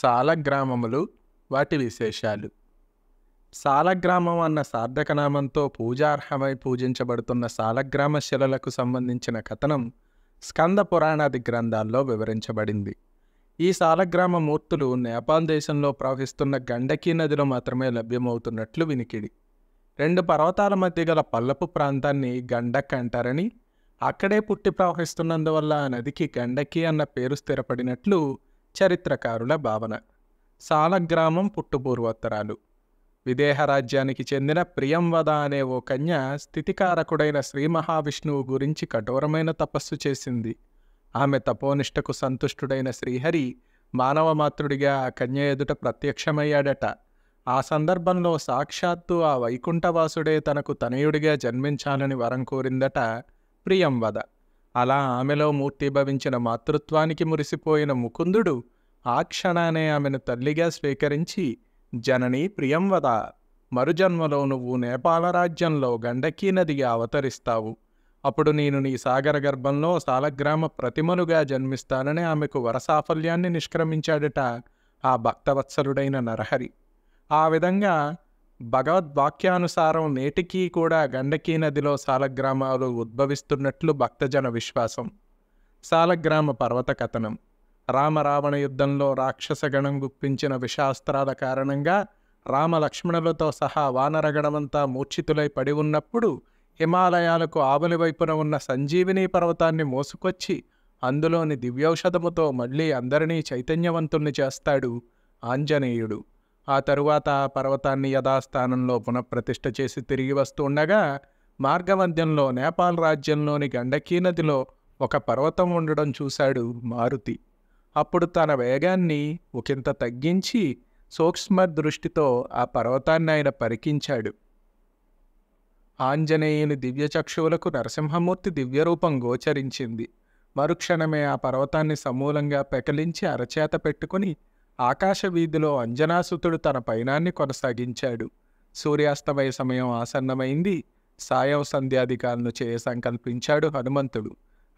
సాలగ్రామములు వాటి విశేషాలు సాలగ్రామం అన్న సార్థకనామంతో పూజార్హమై పూజించబడుతున్న సాలగ్రామ శిలలకు సంబంధించిన కథనం స్కంద పురాణాది గ్రంథాల్లో వివరించబడింది ఈ సాలగ్రామ మూర్తులు నేపాల్ దేశంలో ప్రవహిస్తున్న గండకీ నదిలో మాత్రమే లభ్యమవుతున్నట్లు వినికిడి రెండు పర్వతాల మధ్య గల పల్లపు ప్రాంతాన్ని గండక్ అంటారని అక్కడే పుట్టి ప్రవహిస్తున్నందువల్ల ఆ నదికి గండకీ అన్న పేరు స్థిరపడినట్లు చరిత్రకారుల భావన సాలగ్రామం పుట్టుపూర్వోత్తరాలు విదేహరాజ్యానికి చెందిన ప్రియంవద అనే ఓ కన్య స్థితికారకుడైన శ్రీ మహావిష్ణువు గురించి కఠోరమైన తపస్సు చేసింది ఆమె తపోనిష్టకు సంతుష్టుడైన శ్రీహరి మానవమాతృడిగా ఆ కన్య ఎదుట ప్రత్యక్షమయ్యాడట ఆ సందర్భంలో సాక్షాత్తు ఆ వైకుంఠవాసుడే తనకు తనయుడిగా జన్మించాలని వరం కోరిందట ప్రియంవద అలా ఆమెలో మూర్తిభవించిన మాతృత్వానికి మురిసిపోయిన ముకుందుడు ఆ క్షణానే ఆమెను తల్లిగా స్వీకరించి జనని ప్రియంవద మరుజన్మలో నువ్వు నేపాల రాజ్యంలో గండకీ నదిగా అవతరిస్తావు అప్పుడు నేను నీ సాగర గర్భంలో సాలగ్రామ ప్రతిమలుగా జన్మిస్తానని ఆమెకు వరసాఫల్యాన్ని నిష్క్రమించాడట ఆ భక్తవత్సలుడైన నరహరి ఆ విధంగా భగవద్వాక్యానుసారం నేటికీ కూడా గండకీ నదిలో సాలగ్రామాలు ఉద్భవిస్తున్నట్లు భక్తజన విశ్వాసం సాలగ్రామ పర్వత కథనం రామరావణ యుద్ధంలో రాక్షసగణం గుప్పించిన విషాస్త్రాల కారణంగా రామలక్ష్మణులతో సహా వానరగణమంతా మూర్ఛితులై పడి ఉన్నప్పుడు హిమాలయాలకు ఆవలి వైపున ఉన్న సంజీవిని పర్వతాన్ని మోసుకొచ్చి అందులోని దివ్యౌషధముతో మళ్ళీ అందరినీ చైతన్యవంతుణ్ణి చేస్తాడు ఆంజనేయుడు ఆ తరువాత ఆ పర్వతాన్ని యథాస్థానంలో పునఃప్రతిష్ఠ చేసి తిరిగి వస్తుండగా మార్గమధ్యంలో నేపాల్ రాజ్యంలోని గండకీ నదిలో ఒక పర్వతం ఉండడం చూశాడు మారుతి అప్పుడు తన వేగాన్ని ఒకంత తగ్గించి సూక్ష్మ దృష్టితో ఆ పర్వతాన్ని ఆయన పరికించాడు ఆంజనేయుని దివ్యచక్షువులకు నరసింహమూర్తి దివ్యరూపం గోచరించింది మరుక్షణమే ఆ పర్వతాన్ని సమూలంగా పెకలించి అరచేత పెట్టుకుని ఆకాశవీధిలో అంజనాసుతుడు తన పయనాన్ని కొనసాగించాడు సూర్యాస్తమయ సమయం ఆసన్నమైంది సాయం సంధ్యాధికారులను చేయ సంకల్పించాడు హనుమంతుడు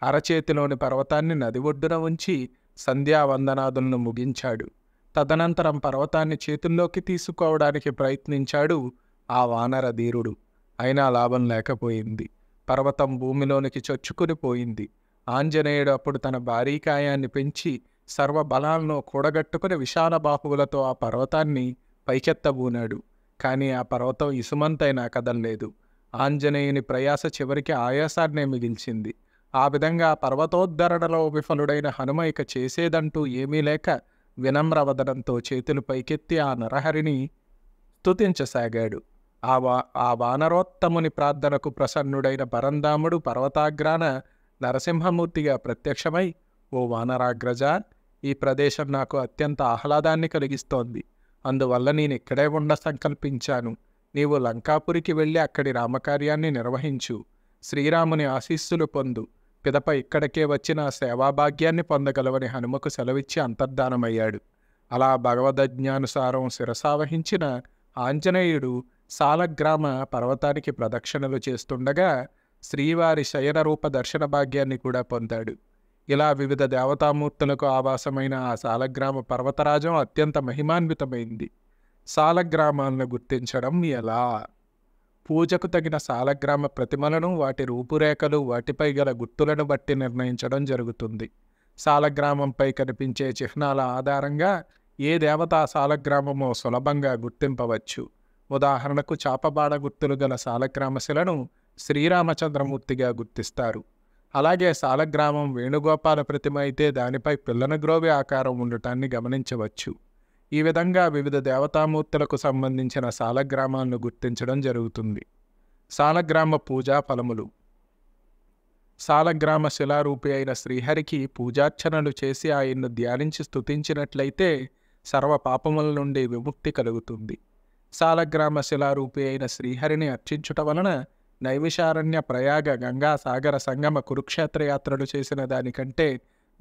అరచేతిలోని పర్వతాన్ని నది ఒడ్డున ఉంచి సంధ్యావందనాదులను ముగించాడు తదనంతరం పర్వతాన్ని చేతుల్లోకి తీసుకోవడానికి ప్రయత్నించాడు ఆ వానరధీరుడు అయినా లాభం లేకపోయింది పర్వతం భూమిలోనికి చొచ్చుకుని పోయింది ఆంజనేయుడు అప్పుడు తన భారీకాయాన్ని పెంచి సర్వ బలాలను కూడగట్టుకుని విశాల బాహువులతో ఆ పర్వతాన్ని పైకెత్తబూనాడు కానీ ఆ పర్వతం ఇసుమంతైనా కదల్లేదు ఆంజనేయుని ప్రయాస చివరికి ఆయాసాన్నే మిగిల్చింది ఆ విధంగా పర్వతోద్ధరణలో విఫలుడైన హనుమ ఇక చేసేదంటూ ఏమీ లేక వినమ్రవదనంతో చేతులు పైకెత్తి ఆ నరహరిని స్తుతించసాగాడు ఆ వా ఆ వానరోత్తముని ప్రార్థనకు ప్రసన్నుడైన పరందాముడు పర్వతాగ్రాన నరసింహమూర్తిగా ప్రత్యక్షమై ఓ వానరాగ్రజ ఈ ప్రదేశం నాకు అత్యంత ఆహ్లాదాన్ని కలిగిస్తోంది అందువల్ల నేను ఇక్కడే ఉండ సంకల్పించాను నీవు లంకాపురికి వెళ్ళి అక్కడి రామకార్యాన్ని నిర్వహించు శ్రీరాముని ఆశీస్సులు పొందు పిదప ఇక్కడికే వచ్చిన సేవాభాగ్యాన్ని పొందగలవని హనుమకు సెలవిచ్చి అంతర్ధానమయ్యాడు అలా భగవదజ్ఞానుసారం శిరసావహించిన ఆంజనేయుడు సాలగ్రామ పర్వతానికి ప్రదక్షిణలు చేస్తుండగా శ్రీవారి శయనరూప దర్శన భాగ్యాన్ని కూడా పొందాడు ఇలా వివిధ దేవతామూర్తులకు ఆవాసమైన ఆ సాలగ్రామ పర్వతరాజం అత్యంత మహిమాన్వితమైంది సాలగ్రామాలను గుర్తించడం ఎలా పూజకు తగిన సాలగ్రామ ప్రతిమలను వాటి రూపురేఖలు వాటిపై గల గుర్తులను బట్టి నిర్ణయించడం జరుగుతుంది సాలగ్రామంపై కనిపించే చిహ్నాల ఆధారంగా ఏ దేవత సాలగ్రామమో సులభంగా గుర్తింపవచ్చు ఉదాహరణకు చాపబాడ గుర్తులు గల సాలగ్రామశిలను శ్రీరామచంద్రమూర్తిగా గుర్తిస్తారు అలాగే సాలగ్రామం వేణుగోపాల ప్రతిమ అయితే దానిపై పిల్లనగ్రోవి ఆకారం ఉండటాన్ని గమనించవచ్చు ఈ విధంగా వివిధ దేవతామూర్తులకు సంబంధించిన సాలగ్రామాలను గుర్తించడం జరుగుతుంది సాలగ్రామ పూజా ఫలములు సాలగ్రామ శిలారూపి అయిన శ్రీహరికి పూజార్చనలు చేసి ఆయన్ను ధ్యానించి స్థుతించినట్లయితే సర్వ పాపముల నుండి విముక్తి కలుగుతుంది సాలగ్రామ శిలారూపి అయిన శ్రీహరిని అర్చించుట వలన నైమిషారణ్య ప్రయాగ గంగా సాగర సంగమ కురుక్షేత్ర యాత్రలు చేసిన దానికంటే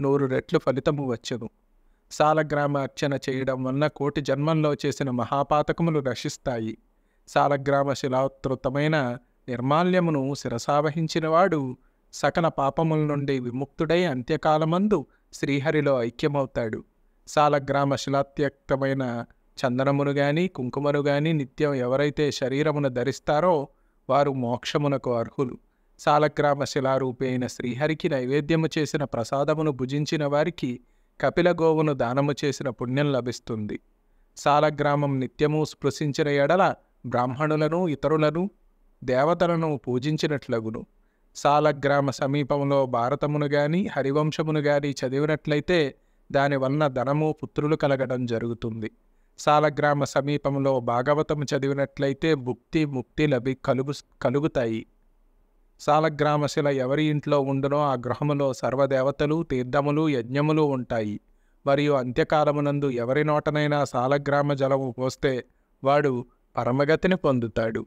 నూరు రెట్లు ఫలితము వచ్చును సాలగ్రామ అర్చన చేయడం వలన కోటి జన్మంలో చేసిన మహాపాతకములు రక్షిస్తాయి సాలగ్రామ శిలాతృతమైన నిర్మాల్యమును శిరసావహించినవాడు సకల పాపముల నుండి విముక్తుడై అంత్యకాలమందు శ్రీహరిలో ఐక్యమవుతాడు సాలగ్రామ శిలాత్యక్తమైన చందనమును గాని కుంకుమను గాని నిత్యం ఎవరైతే శరీరమును ధరిస్తారో వారు మోక్షమునకు అర్హులు సాలగ్రామ శిలారూపైన శ్రీహరికి నైవేద్యము చేసిన ప్రసాదమును భుజించిన వారికి కపిల గోవును దానము చేసిన పుణ్యం లభిస్తుంది సాలగ్రామం నిత్యము స్పృశించిన ఎడల బ్రాహ్మణులను ఇతరులను దేవతలను పూజించినట్లగును సాలగ్రామ సమీపంలో భారతమును గాని హరివంశమును గాని చదివినట్లయితే దానివల్ల ధనము పుత్రులు కలగడం జరుగుతుంది సాలగ్రామ సమీపంలో భాగవతం చదివినట్లయితే ముక్తి ముక్తి లభి కలుగు కలుగుతాయి సాలగ్రామశిల ఎవరి ఇంట్లో ఉండునో ఆ గృహములో సర్వదేవతలు తీర్థములు యజ్ఞములు ఉంటాయి మరియు అంత్యకాలమునందు ఎవరి నోటనైనా సాలగ్రామ జలము పోస్తే వాడు పరమగతిని పొందుతాడు